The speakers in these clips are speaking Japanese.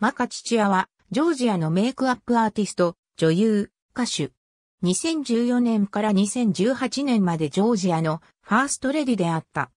マカチチアは、ジョージアのメイクアップアーティスト、女優、歌手。2014年から2018年までジョージアのファーストレディであった。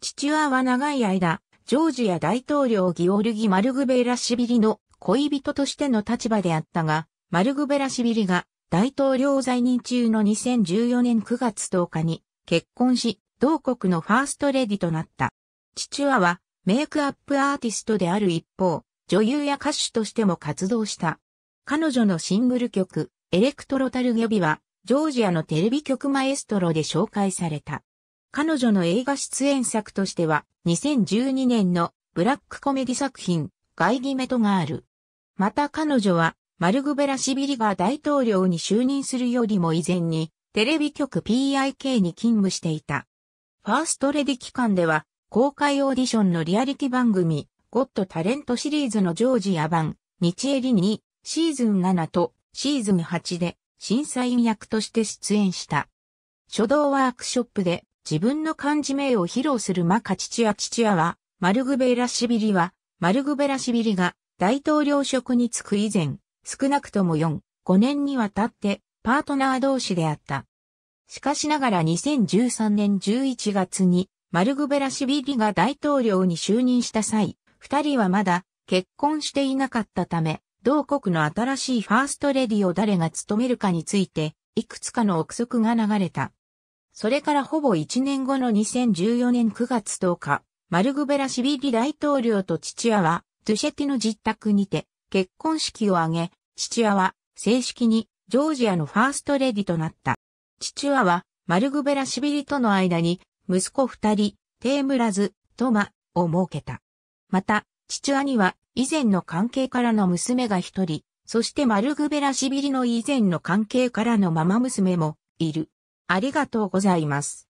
父親は長い間、ジョージア大統領ギオルギ・マルグベラシビリの恋人としての立場であったが、マルグベラシビリが大統領在任中の2014年9月10日に結婚し、同国のファーストレディとなった。父親はメイクアップアーティストである一方、女優や歌手としても活動した。彼女のシングル曲、エレクトロタルギョビは、ジョージアのテレビ局マエストロで紹介された。彼女の映画出演作としては、2012年のブラックコメディ作品、ガイギメトがある。また彼女は、マルグベラシビリが大統領に就任するよりも以前に、テレビ局 PIK に勤務していた。ファーストレディ期間では、公開オーディションのリアリティ番組、ゴッドタレントシリーズのジョージア版、日エリに、シーズン7とシーズン8で、審査員役として出演した。書道ワークショップで自分の漢字名を披露するマカチチチチチアは、マルグベラシビリは、マルグベラシビリが大統領職に就く以前、少なくとも4、5年にわたってパートナー同士であった。しかしながら2013年11月にマルグベラシビリが大統領に就任した際、二人はまだ結婚していなかったため、同国の新しいファーストレディを誰が務めるかについて、いくつかの憶測が流れた。それからほぼ一年後の2014年9月10日、マルグベラシビリ大統領と父親は、トゥシェティの実宅にて、結婚式を挙げ、父親は、正式に、ジョージアのファーストレディとなった。父親は、マルグベラシビリとの間に、息子二人、テームラズ、トマ、を設けた。また、父兄は以前の関係からの娘が一人、そしてマルグベラシビリの以前の関係からのママ娘もいる。ありがとうございます。